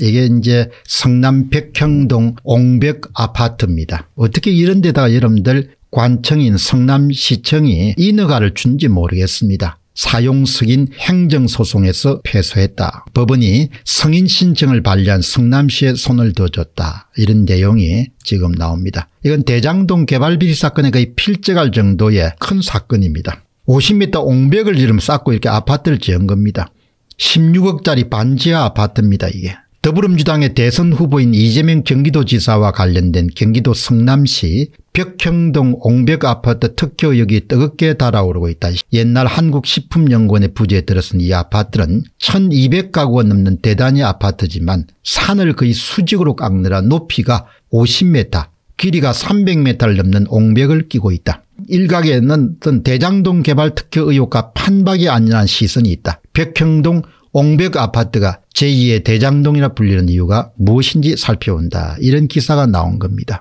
이게 이제 성남 백형동 옹벽 아파트입니다. 어떻게 이런 데다 여러분들 관청인 성남시청이 인허가를 준지 모르겠습니다. 사용승인 행정소송에서 패소했다. 법원이 성인 신청을 발의한 성남시에 손을 더줬다. 이런 내용이 지금 나옵니다. 이건 대장동 개발비리 사건에 거의 필적할 정도의 큰 사건입니다. 50m 옹벽을 지름 쌓고 이렇게 아파트를 지은 겁니다. 16억짜리 반지하 아파트입니다 이게. 더불어민주당의 대선 후보인 이재명 경기도지사와 관련된 경기도 성남시 벽형동 옹벽아파트 특효역이 뜨겁게 달아오르고 있다. 옛날 한국식품연구원의 부재에 들었은 이 아파트는 1200가구가 넘는 대단위 아파트지만 산을 거의 수직으로 깎느라 높이가 50m 길이가 300m를 넘는 옹벽을 끼고 있다. 일각에는 대장동 개발 특혜 의혹과 판박이 아니란 시선이 있다. 벽형동 옹벽 아파트가 제2의 대장동이라 불리는 이유가 무엇인지 살펴본다. 이런 기사가 나온 겁니다.